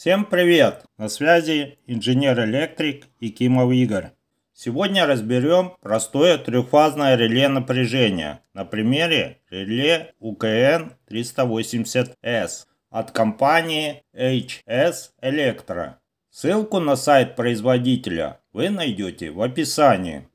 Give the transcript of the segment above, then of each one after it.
Всем привет! На связи инженер-электрик Икимов Игорь. Сегодня разберем простое трехфазное реле напряжения на примере реле УКН 380 С от компании HS Electro. Ссылку на сайт производителя вы найдете в описании.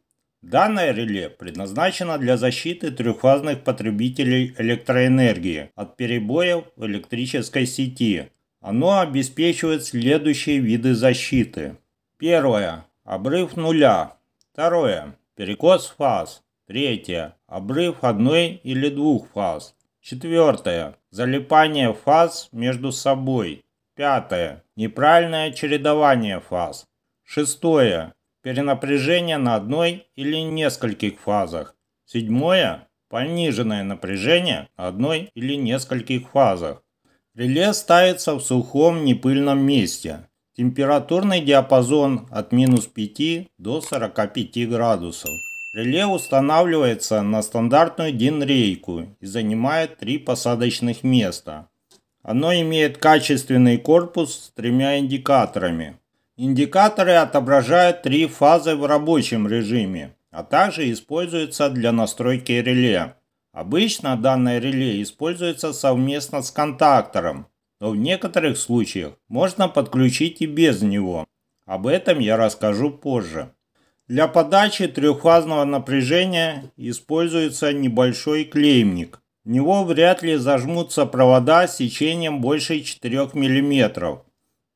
Данное реле предназначено для защиты трехфазных потребителей электроэнергии от перебоев в электрической сети оно обеспечивает следующие виды защиты. Первое. Обрыв нуля. Второе. Перекос фаз. Третье. Обрыв одной или двух фаз. Четвертое. Залипание фаз между собой. Пятое. Неправильное чередование фаз. Шестое. Перенапряжение на одной или нескольких фазах. Седьмое. Пониженное напряжение на одной или нескольких фазах. Реле ставится в сухом непыльном месте. Температурный диапазон от минус 5 до 45 градусов. Реле устанавливается на стандартную DIN-рейку и занимает три посадочных места. Оно имеет качественный корпус с тремя индикаторами. Индикаторы отображают три фазы в рабочем режиме, а также используются для настройки реле. Обычно данное реле используется совместно с контактором, но в некоторых случаях можно подключить и без него. Об этом я расскажу позже. Для подачи трехфазного напряжения используется небольшой клеймник. В него вряд ли зажмутся провода с сечением больше 4 мм.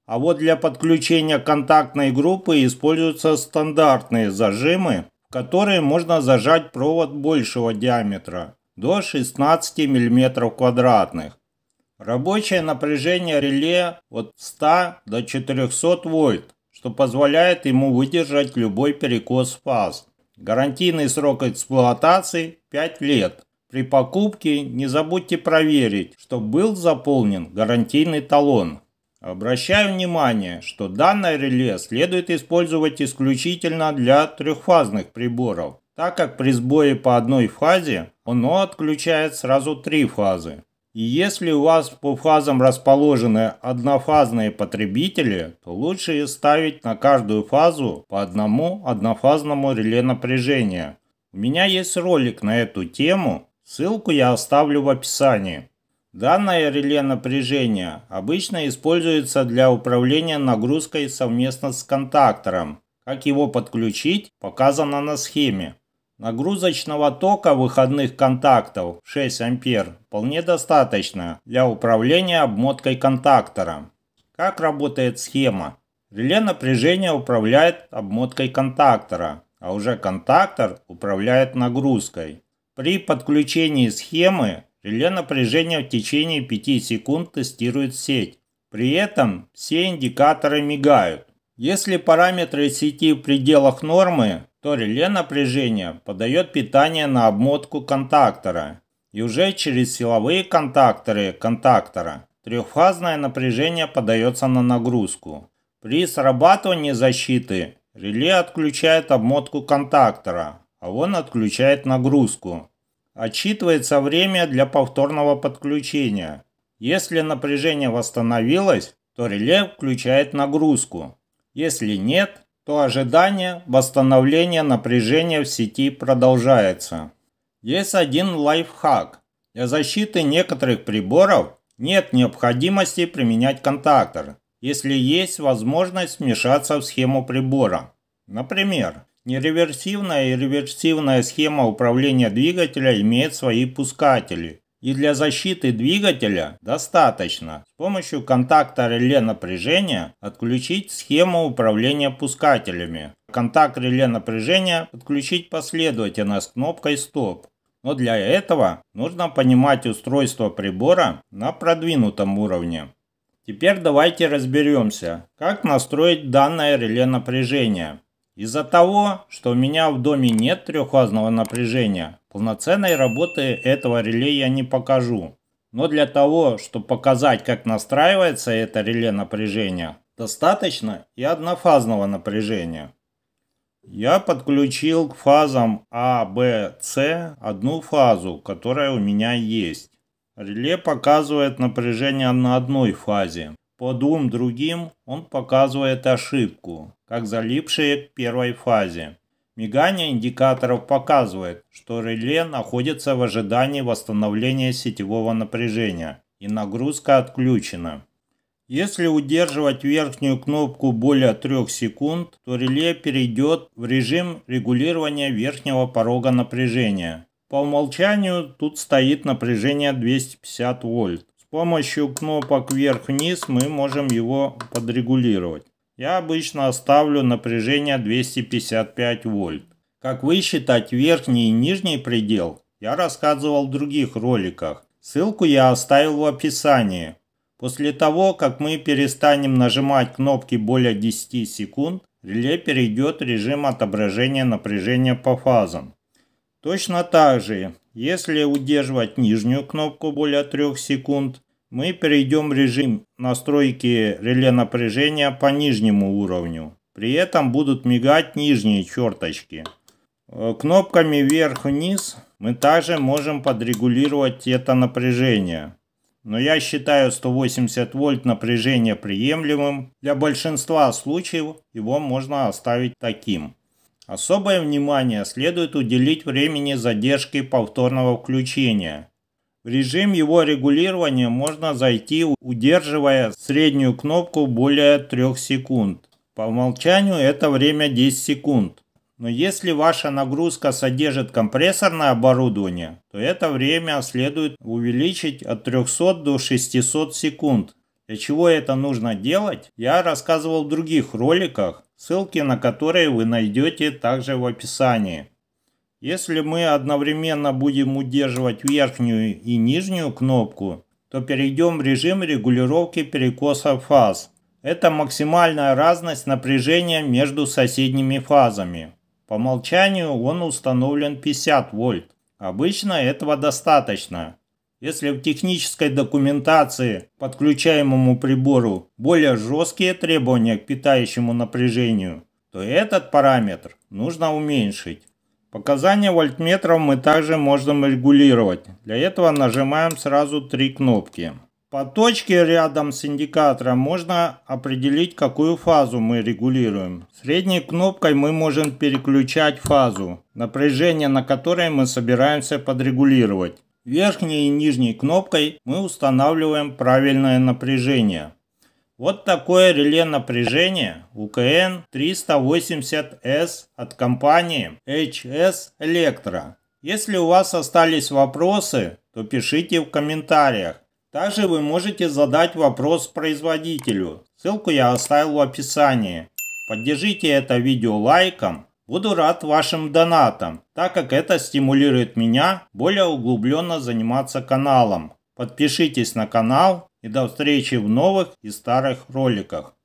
А вот для подключения контактной группы используются стандартные зажимы, в которые можно зажать провод большего диаметра до 16 мм квадратных. Рабочее напряжение реле от 100 до 400 вольт, что позволяет ему выдержать любой перекос фаз. Гарантийный срок эксплуатации 5 лет. При покупке не забудьте проверить, что был заполнен гарантийный талон. Обращаю внимание, что данное реле следует использовать исключительно для трехфазных приборов, так как при сбое по одной фазе оно отключает сразу три фазы. И если у вас по фазам расположены однофазные потребители, то лучше ставить на каждую фазу по одному однофазному реле напряжения. У меня есть ролик на эту тему, ссылку я оставлю в описании. Данное реле напряжения обычно используется для управления нагрузкой совместно с контактором. Как его подключить, показано на схеме. Нагрузочного тока выходных контактов 6 ампер вполне достаточно для управления обмоткой контактора. Как работает схема? Реле напряжения управляет обмоткой контактора, а уже контактор управляет нагрузкой. При подключении схемы реле напряжения в течение 5 секунд тестирует сеть. При этом все индикаторы мигают. Если параметры сети в пределах нормы, то реле напряжения подает питание на обмотку контактора и уже через силовые контакторы контактора трехфазное напряжение подается на нагрузку. При срабатывании защиты реле отключает обмотку контактора, а он отключает нагрузку. Отчитывается время для повторного подключения. Если напряжение восстановилось, то реле включает нагрузку, если нет, то ожидание восстановления напряжения в сети продолжается. Есть один лайфхак. Для защиты некоторых приборов нет необходимости применять контактор, если есть возможность вмешаться в схему прибора. Например, нереверсивная и реверсивная схема управления двигателя имеет свои пускатели, и для защиты двигателя достаточно с помощью контакта реле напряжения отключить схему управления пускателями. Контакт реле напряжения подключить последовательно с кнопкой «Стоп». Но для этого нужно понимать устройство прибора на продвинутом уровне. Теперь давайте разберемся, как настроить данное реле напряжения. Из-за того, что у меня в доме нет трехфазного напряжения, полноценной работы этого реле я не покажу. Но для того, чтобы показать, как настраивается это реле напряжения, достаточно и однофазного напряжения. Я подключил к фазам А, Б, С одну фазу, которая у меня есть. Реле показывает напряжение на одной фазе, по двум другим он показывает ошибку, как залипшие к первой фазе. Мигание индикаторов показывает, что реле находится в ожидании восстановления сетевого напряжения и нагрузка отключена. Если удерживать верхнюю кнопку более 3 секунд, то реле перейдет в режим регулирования верхнего порога напряжения. По умолчанию тут стоит напряжение 250 вольт помощью кнопок вверх-вниз мы можем его подрегулировать. Я обычно оставлю напряжение 255 вольт. Как высчитать верхний и нижний предел, я рассказывал в других роликах. Ссылку я оставил в описании. После того, как мы перестанем нажимать кнопки более 10 секунд, реле перейдет в режим отображения напряжения по фазам. Точно так же, если удерживать нижнюю кнопку более 3 секунд, мы перейдем в режим настройки реле напряжения по нижнему уровню. При этом будут мигать нижние черточки. Э, кнопками вверх-вниз мы также можем подрегулировать это напряжение. Но я считаю 180 вольт напряжение приемлемым. Для большинства случаев его можно оставить таким. Особое внимание следует уделить времени задержки повторного включения. В режим его регулирования можно зайти, удерживая среднюю кнопку более 3 секунд. По умолчанию это время 10 секунд. Но если ваша нагрузка содержит компрессорное оборудование, то это время следует увеличить от 300 до 600 секунд для чего это нужно делать, я рассказывал в других роликах, ссылки на которые вы найдете также в описании. Если мы одновременно будем удерживать верхнюю и нижнюю кнопку, то перейдем в режим регулировки перекоса фаз. Это максимальная разность напряжения между соседними фазами. По умолчанию он установлен 50 вольт. Обычно этого достаточно если в технической документации подключаемому прибору более жесткие требования к питающему напряжению, то этот параметр нужно уменьшить. Показания вольтметров мы также можем регулировать. Для этого нажимаем сразу три кнопки. По точке рядом с индикатором можно определить, какую фазу мы регулируем. Средней кнопкой мы можем переключать фазу, напряжение на которое мы собираемся подрегулировать. Верхней и нижней кнопкой мы устанавливаем правильное напряжение. Вот такое реле напряжения УКН 380S от компании HS Electro. Если у вас остались вопросы, то пишите в комментариях. Также вы можете задать вопрос производителю. Ссылку я оставил в описании. Поддержите это видео лайком Буду рад вашим донатам, так как это стимулирует меня более углубленно заниматься каналом. Подпишитесь на канал и до встречи в новых и старых роликах.